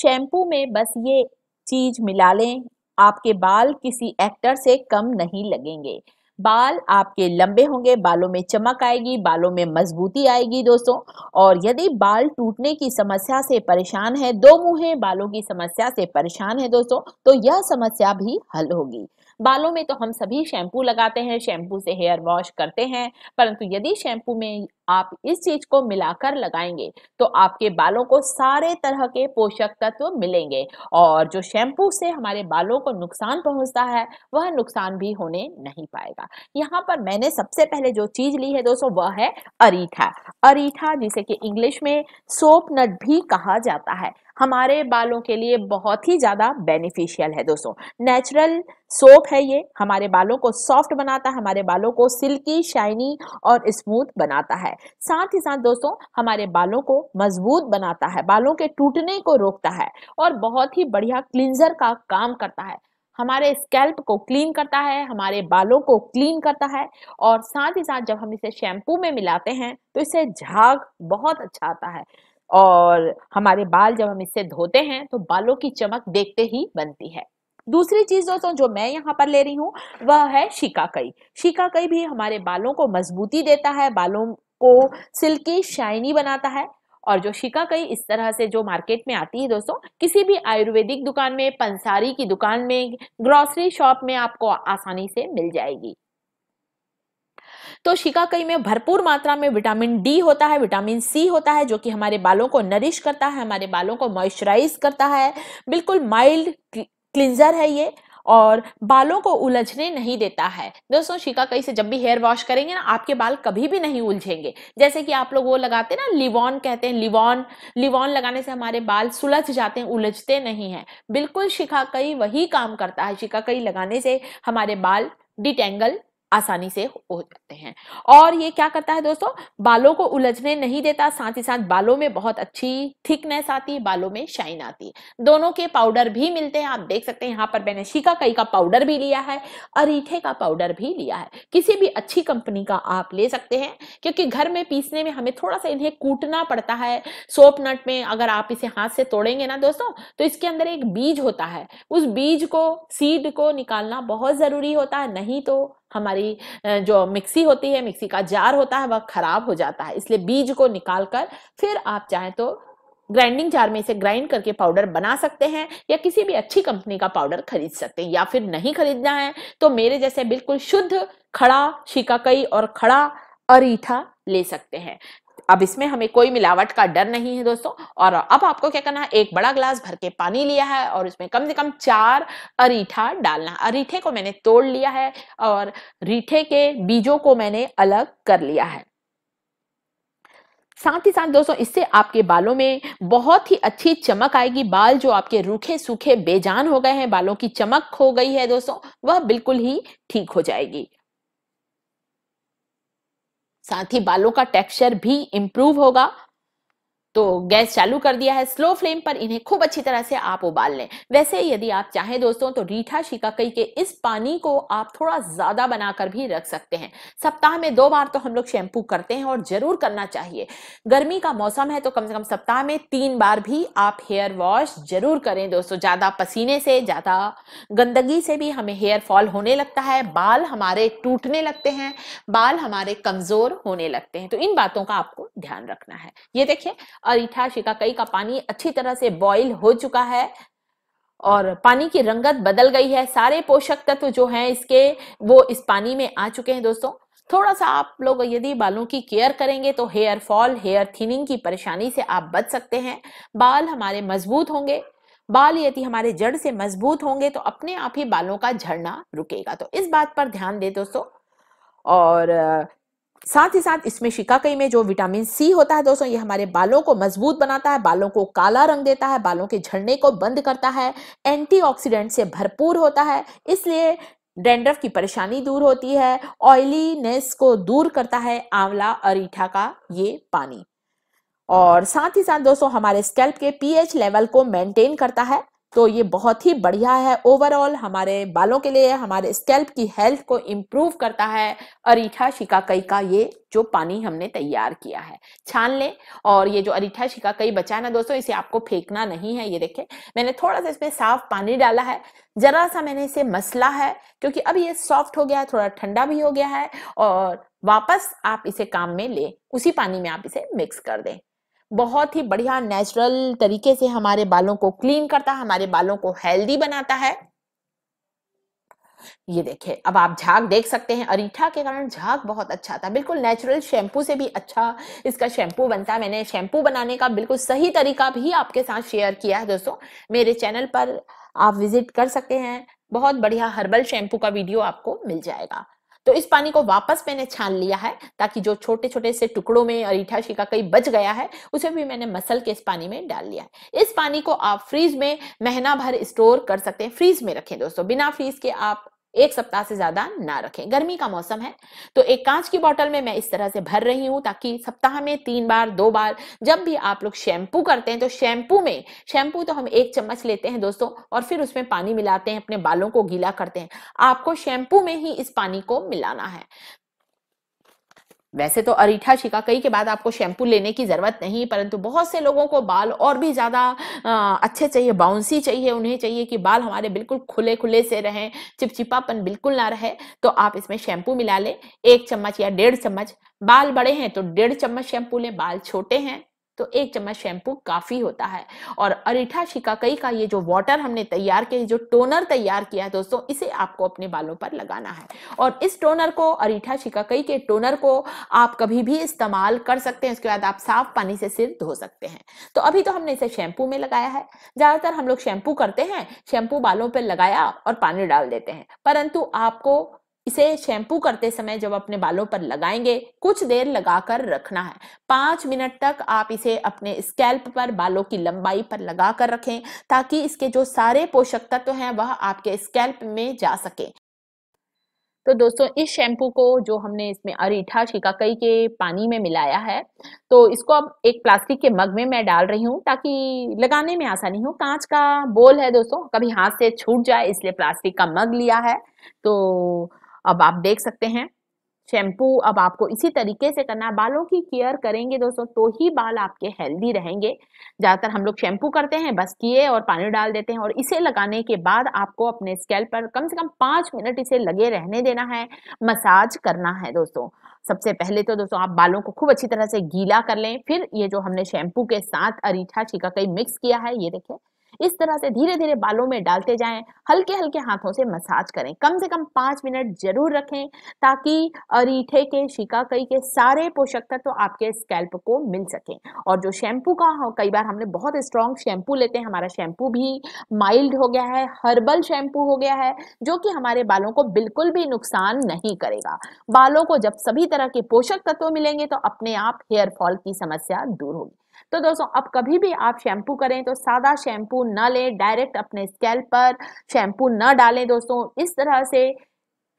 shampoo में बस ये चीज मिला लें आपके बाल किसी एक्टर से कम नहीं लगेंगे बाल आपके लंबे होंगे बालों में चमक आएगी बालों में मजबूती आएगी दोस्तों और यदि बाल टूटने की समस्या से परेशान है दो मुहे बालों की समस्या से परेशान है दोस्तों तो यह समस्या भी हल होगी बालों में तो हम सभी शैम्पू लगाते हैं शैम्पू से हेयर वॉश करते हैं परंतु यदि शैम्पू में आप इस चीज को मिलाकर लगाएंगे तो आपके बालों को सारे तरह के पोषक तत्व मिलेंगे और जो शैम्पू से हमारे बालों को नुकसान पहुंचता है वह नुकसान भी होने नहीं पाएगा यहाँ पर मैंने सबसे पहले जो चीज ली है दोस्तों वह है अरीठा अरीठा जिसे कि इंग्लिश में सोप नट भी कहा जाता है हमारे बालों के लिए बहुत ही ज़्यादा बेनिफिशियल है दोस्तों नेचुरल सोप है ये हमारे बालों को सॉफ्ट बनाता है हमारे बालों को सिल्की शाइनी और स्मूथ बनाता है साथ ही साथ दोस्तों हमारे बालों को मजबूत बनाता है बालों के टूटने को रोकता है और बहुत ही बढ़िया क्लिनजर का काम करता है हमारे स्कैल्प को क्लीन करता है हमारे बालों को क्लीन करता है और साथ ही साथ जब हम इसे शैम्पू में मिलाते हैं तो इसे झाग बहुत अच्छा आता है और हमारे बाल जब हम इससे धोते हैं तो बालों की चमक देखते ही बनती है दूसरी चीज दोस्तों जो मैं यहाँ पर ले रही हूँ वह है शिकाकई शिकाकई भी हमारे बालों को मजबूती देता है बालों को सिल्की शाइनी बनाता है और जो शिकाकई इस तरह से जो मार्केट में आती है दोस्तों किसी भी आयुर्वेदिक दुकान में पंसारी की दुकान में ग्रॉसरी शॉप में आपको आसानी से मिल जाएगी तो शिकाकई में भरपूर मात्रा में विटामिन डी होता है विटामिन सी होता है जो कि हमारे बालों को नरिश करता है हमारे बालों को मॉइस्चराइज करता है बिल्कुल माइल्ड क्लिंजर है ये और बालों को उलझने नहीं देता है दोस्तों शिकाकई से जब भी हेयर वॉश करेंगे ना आपके बाल कभी भी नहीं उलझेंगे जैसे कि आप लोग वो लगाते हैं ना लिवॉन कहते हैं लिवॉन लिवॉन लगाने से हमारे बाल सुलझ जाते हैं उलझते नहीं हैं बिल्कुल शिकाकई वही काम करता है शिकाकई लगाने से हमारे बाल डिटेंगल आसानी से हो जाते हैं और ये क्या करता है दोस्तों बालों को उलझने नहीं देता साथ ही साथ बालों में बहुत अच्छी थिकनेस आती है बालों में शाइन आती है दोनों के पाउडर भी मिलते हैं आप देख सकते हैं यहाँ पर मैंने शिकाकई का पाउडर भी लिया है अरीठे का पाउडर भी लिया है किसी भी अच्छी कंपनी का आप ले सकते हैं क्योंकि घर में पीसने में हमें थोड़ा सा इन्हें कूटना पड़ता है सोप नट में अगर आप इसे हाथ से तोड़ेंगे ना दोस्तों तो इसके अंदर एक बीज होता है उस बीज को सीड को निकालना बहुत जरूरी होता है नहीं तो हमारी जो मिक्सी होती है मिक्सी का जार होता है वह खराब हो जाता है इसलिए बीज को निकाल कर फिर आप चाहें तो ग्राइंडिंग जार में इसे ग्राइंड करके पाउडर बना सकते हैं या किसी भी अच्छी कंपनी का पाउडर खरीद सकते हैं या फिर नहीं खरीदना है तो मेरे जैसे बिल्कुल शुद्ध खड़ा शिकाकई और खड़ा अरीठा ले सकते हैं अब इसमें हमें कोई मिलावट का डर नहीं है दोस्तों और अब आपको क्या करना है एक बड़ा ग्लास भर के पानी लिया है और उसमें कम से कम चार अरीठा डालना अरीठे को मैंने तोड़ लिया है और रीठे के बीजों को मैंने अलग कर लिया है साथ ही साथ दोस्तों इससे आपके बालों में बहुत ही अच्छी चमक आएगी बाल जो आपके रूखे सूखे बेजान हो गए हैं बालों की चमक हो गई है दोस्तों वह बिल्कुल ही ठीक हो जाएगी साथ ही बालों का टेक्सचर भी इम्प्रूव होगा तो गैस चालू कर दिया है स्लो फ्लेम पर इन्हें खूब अच्छी तरह से आप उबाल लें वैसे यदि आप चाहें दोस्तों तो रीठा शिकाकई के इस पानी को आप थोड़ा ज्यादा बनाकर भी रख सकते हैं सप्ताह में दो बार तो हम लोग शैम्पू करते हैं और जरूर करना चाहिए गर्मी का मौसम है तो कम से कम सप्ताह में तीन बार भी आप हेयर वॉश जरूर करें दोस्तों ज्यादा पसीने से ज्यादा गंदगी से भी हमें हेयर फॉल होने लगता है बाल हमारे टूटने लगते हैं बाल हमारे कमजोर होने लगते हैं तो इन बातों का आपको ध्यान रखना है ये देखिए और शिकाकई का पानी अच्छी तरह से बॉईल हो चुका है और पानी की रंगत बदल गई है सारे पोषक तत्व जो हैं इसके वो इस पानी में आ चुके हैं दोस्तों थोड़ा सा आप लोग यदि बालों की केयर करेंगे तो हेयर फॉल हेयर थिनिंग की परेशानी से आप बच सकते हैं बाल हमारे मजबूत होंगे बाल यदि हमारे जड़ से मजबूत होंगे तो अपने आप ही बालों का झड़ना रुकेगा तो इस बात पर ध्यान दे दोस्तों और साथ ही साथ इसमें शिकाकई में जो विटामिन सी होता है दोस्तों ये हमारे बालों को मजबूत बनाता है बालों को काला रंग देता है बालों के झड़ने को बंद करता है एंटीऑक्सीडेंट से भरपूर होता है इसलिए डेंड्रफ की परेशानी दूर होती है ऑयलीनेस को दूर करता है आंवला अरीठा का ये पानी और साथ ही साथ दोस्तों हमारे स्कैल्प के पीएच लेवल को मेंटेन करता है तो ये बहुत ही बढ़िया है ओवरऑल हमारे बालों के लिए हमारे स्कैल्प की हेल्थ को इम्प्रूव करता है अरीठा शिकाकई का ये जो पानी हमने तैयार किया है छान लें और ये जो अरीठा शिकाकई बचा है ना दोस्तों इसे आपको फेंकना नहीं है ये देखें मैंने थोड़ा सा इसमें साफ पानी डाला है जरा सा मैंने इसे मसला है क्योंकि अब ये सॉफ्ट हो गया है थोड़ा ठंडा भी हो गया है और वापस आप इसे काम में लें उसी पानी में आप इसे मिक्स कर दें बहुत ही बढ़िया नेचुरल तरीके से हमारे बालों को क्लीन करता है हमारे बालों को हेल्दी बनाता है ये देखे अब आप झाग देख सकते हैं अरीठा के कारण झाग बहुत अच्छा था बिल्कुल नेचुरल शैम्पू से भी अच्छा इसका शैम्पू बनता है मैंने शैम्पू बनाने का बिल्कुल सही तरीका भी आपके साथ शेयर किया है दोस्तों मेरे चैनल पर आप विजिट कर सकते हैं बहुत बढ़िया हर्बल शैम्पू का वीडियो आपको मिल जाएगा तो इस पानी को वापस मैंने छान लिया है ताकि जो छोटे छोटे से टुकड़ों में ईठा शिका कई बच गया है उसे भी मैंने मसल के इस पानी में डाल लिया है इस पानी को आप फ्रीज में महीना भर स्टोर कर सकते हैं फ्रीज में रखें दोस्तों बिना फ्रीज के आप एक सप्ताह से ज्यादा ना रखें गर्मी का मौसम है तो एक कांच की बॉटल में मैं इस तरह से भर रही हूं ताकि सप्ताह में तीन बार दो बार जब भी आप लोग शैम्पू करते हैं तो शैम्पू में शैम्पू तो हम एक चम्मच लेते हैं दोस्तों और फिर उसमें पानी मिलाते हैं अपने बालों को गीला करते हैं आपको शैम्पू में ही इस पानी को मिलाना है वैसे तो अरीठा शिकाकई के बाद आपको शैम्पू लेने की ज़रूरत नहीं परंतु बहुत से लोगों को बाल और भी ज़्यादा अच्छे चाहिए बाउंसी चाहिए उन्हें चाहिए कि बाल हमारे बिल्कुल खुले खुले से रहें चिपचिपापन बिल्कुल ना रहे तो आप इसमें शैम्पू मिला लें एक चम्मच या डेढ़ चम्मच बाल बड़े हैं तो डेढ़ चम्मच शैम्पू लें बाल छोटे हैं तो एक चम्मच शैम्पू काफी होता है और अरिठा शिकाकई का ये जो वाटर हमने तैयार किया जो टोनर तैयार किया है दोस्तों इसे आपको अपने बालों पर लगाना है और इस टोनर को अरिठा शिकाकई के टोनर को आप कभी भी इस्तेमाल कर सकते हैं उसके बाद आप साफ पानी से सिर धो सकते हैं तो अभी तो हमने इसे शैम्पू में लगाया है ज्यादातर हम लोग शैम्पू करते हैं शैम्पू बालों पर लगाया और पानी डाल देते हैं परंतु आपको इसे शैम्पू करते समय जब अपने बालों पर लगाएंगे कुछ देर लगाकर रखना है पांच मिनट तक आप इसे अपने स्कैल्प पर बालों की लंबाई पर लगाकर रखें ताकि इसके जो सारे पोषक तत्व हैं वह आपके स्कैल्प में जा सके तो दोस्तों इस शैम्पू को जो हमने इसमें अरीठा शिकाकई के पानी में मिलाया है तो इसको अब एक प्लास्टिक के मग में मैं डाल रही हूँ ताकि लगाने में आसानी हो कांच का बोल है दोस्तों कभी हाथ से छूट जाए इसलिए प्लास्टिक का मग लिया है तो अब आप देख सकते हैं शैम्पू अब आपको इसी तरीके से करना बालों की केयर करेंगे दोस्तों तो ही बाल आपके हेल्दी रहेंगे ज़्यादातर हम लोग शैम्पू करते हैं बस किए और पानी डाल देते हैं और इसे लगाने के बाद आपको अपने स्केल पर कम से कम पाँच मिनट इसे लगे रहने देना है मसाज करना है दोस्तों सबसे पहले तो दोस्तों आप बालों को खूब अच्छी तरह से गीला कर लें फिर ये जो हमने शैम्पू के साथ अरीठा कई मिक्स किया है ये देखें इस तरह से धीरे धीरे बालों में डालते जाएं हल्के हल्के हाथों से मसाज करें कम से कम पांच मिनट जरूर रखें ताकि अरीठे के शिकाकई के सारे पोषक तत्व तो आपके स्कैल्प को मिल सके और जो शैम्पू का कई बार हमने बहुत स्ट्रॉन्ग शैम्पू लेते हैं हमारा शैम्पू भी माइल्ड हो गया है हर्बल शैम्पू हो गया है जो कि हमारे बालों को बिल्कुल भी नुकसान नहीं करेगा बालों को जब सभी तरह के पोषक तत्व मिलेंगे तो अपने आप हेयर फॉल की समस्या दूर होगी तो दोस्तों अब कभी भी आप शैम्पू करें तो सादा शैम्पू न लें डायरेक्ट अपने स्कैल्प पर शैम्पू न डालें दोस्तों इस तरह से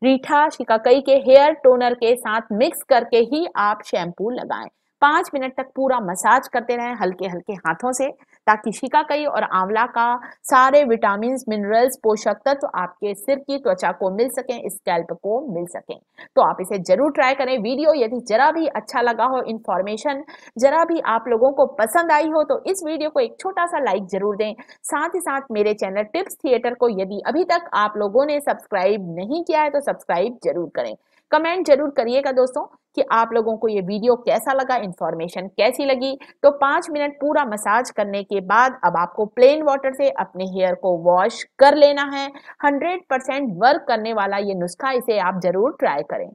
रीठा शिकाकई के हेयर टोनर के साथ मिक्स करके ही आप शैम्पू लगाएं पांच मिनट तक पूरा मसाज करते रहें हल्के हल्के हाथों से ताकि शिका कई और आंवला का सारे विटामिन मिनरल्स पोषक तत्व तो आपके सिर की त्वचा को मिल सकें स्कैल्प को मिल सकें तो आप इसे जरूर ट्राई करें वीडियो यदि जरा भी अच्छा लगा हो इन्फॉर्मेशन जरा भी आप लोगों को पसंद आई हो तो इस वीडियो को एक छोटा सा लाइक जरूर दें साथ ही साथ मेरे चैनल टिप्स थिएटर को यदि अभी तक आप लोगों ने सब्सक्राइब नहीं किया है तो सब्सक्राइब जरूर करें कमेंट जरूर करिएगा दोस्तों कि आप लोगों को ये वीडियो कैसा लगा इन्फॉर्मेशन कैसी लगी तो पाँच मिनट पूरा मसाज करने के बाद अब आपको प्लेन वाटर से अपने हेयर को वॉश कर लेना है हंड्रेड परसेंट वर्क करने वाला ये नुस्खा इसे आप ज़रूर ट्राई करें